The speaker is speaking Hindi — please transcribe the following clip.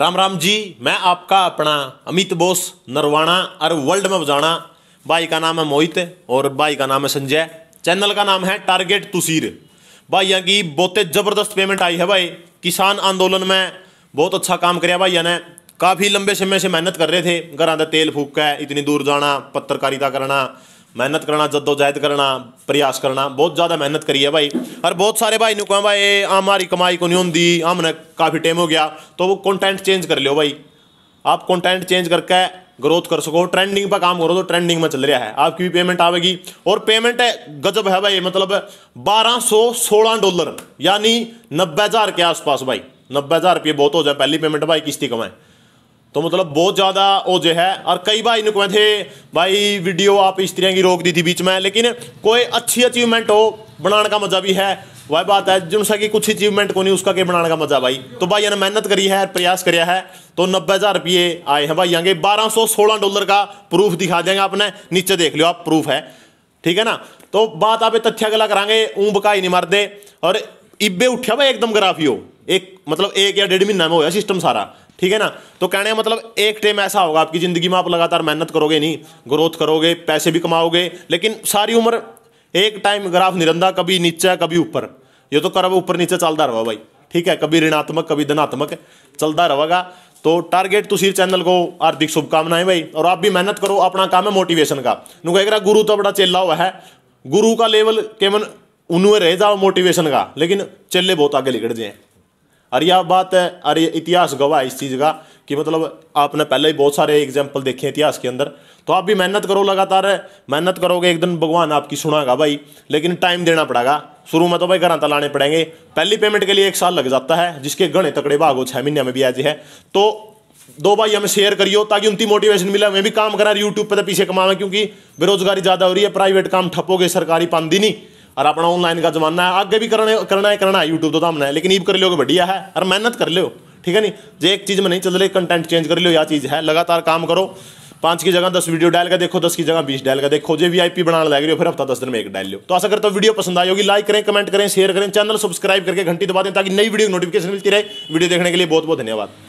राम राम जी मैं आपका अपना अमित बोस नरवाणा और वर्ल्ड में बजाना भाई का नाम है मोहित और भाई का नाम है संजय चैनल का नाम है टारगेट तुसीर भाइया की बहुते ज़बरदस्त पेमेंट आई है भाई किसान आंदोलन में बहुत अच्छा काम कर भाइया ने काफ़ी लंबे समय से मेहनत कर रहे थे घर आते तेल फूक है इतनी दूर जाना पत्रकारिता करना मेहनत करना जद्दोजहद करना प्रयास करना बहुत ज़्यादा मेहनत करी है भाई और बहुत सारे भाई ने कहा भाई हमारी कमाई को नहीं होती हमने काफ़ी टाइम हो गया तो वो कंटेंट चेंज कर लो भाई आप कंटेंट चेंज करके ग्रोथ कर सको ट्रेंडिंग पर काम करो तो ट्रेंडिंग में चल रहा है आपकी भी पेमेंट आवेगी और पेमेंट गजब है भाई मतलब बारह सौ सोलह डॉलर यानी नब्बे हज़ार के आसपास भाई नब्बे हज़ार रुपये बहुत हो जाए पहली पेमेंट भाई किस्ती कमाएँ तो मतलब बहुत ज़्यादा वो जो है और कई भाई ने कहे भाई वीडियो आप इस की रोक दी थी बीच में लेकिन कोई अच्छी अचीवमेंट हो बनाने का मज़ा भी है वह बात है जिनसा कि कुछ अचीवमेंट को नहीं उसका के बनाने का मजा भाई तो भाई ने मेहनत करी है प्रयास करा है तो नब्बे हज़ार रुपये आए हैं भाई आगे बारह सौ सोलह डॉलर का प्रूफ दिखा देंगे आपने नीचे देख लियो आप प्रूफ है ठीक है ना तो बात आप तथ्य गला करांगे ऊँ बकाई नहीं दे और इब्बे उठा भाई एकदम ग्राफियो एक मतलब एक या डेढ़ महीना में होया सिस्टम सारा ठीक है ना तो कहने का मतलब एक टाइम ऐसा होगा आपकी ज़िंदगी में आप लगातार मेहनत करोगे नहीं ग्रोथ करोगे पैसे भी कमाओगे लेकिन सारी उम्र एक टाइम ग्राफ निरंदा कभी नीचा कभी ऊपर ये तो कर्व ऊपर नीचे चलता रहो भाई ठीक है कभी ऋणात्मक कभी धनात्मक चलता रहेगा तो टारगेट तो चैनल को हार्दिक शुभकामनाएं भाई और आप भी मेहनत करो अपना काम है मोटिवेशन का नुका गुरु तो बड़ा चेला हुआ है गुरु का लेवल केवल उन्हें रह जाओ मोटिवेशन का लेकिन चेले बहुत आगे निकट जाए और यह बात है अरे इतिहास गवाह इस चीज़ का कि मतलब आपने पहले ही बहुत सारे एग्जाम्पल देखे हैं इतिहास के अंदर तो आप भी मेहनत करो लगातार मेहनत करोगे एक दिन भगवान आपकी सुनागा भाई लेकिन टाइम देना पड़ेगा शुरू में तो भाई घर लाने पड़ेंगे पहली पेमेंट के लिए एक साल लग जाता है जिसके गणे तकड़े भाग हो छः महीने में भी आज है तो दो भाई हमें शेयर करियो ताकि उनकी मोटिवेशन मिले मैं भी काम करा यूट्यूब पर तो पीछे कमावे क्योंकि बेरोजगारी ज़्यादा हो रही है प्राइवेट काम ठपोगे सरकारी पांदी नहीं और अपना ऑनलाइन का जमाना है आगे भी करने करना है करना है यूट्यूब तो सामने है लेकिन ईब कर लो बढ़िया है और मेहनत कर लो ठीक है नहीं जो एक चीज़ में नहीं चल रही कंटेंट चेंज कर लो या चीज़ है लगातार काम करो पांच की जगह दस वीडियो डाल का देखो दस की जगह बीस डाल का देखो जो वी आई पी बनाने लग रही हो फिर हफ्ता दस दिन में एक डाल लो तो ऐसा करता हूँ वीडियो पसंद आई होगी लाइक करें कमेंट करें शेयर करें चैनल सब्सक्राइब करके घंटी दबा दें ताकि नई वीडियो नोटिफिकेशन मिलती रहे वीडियो देखने के लिए बहुत बहुत धन्यवाद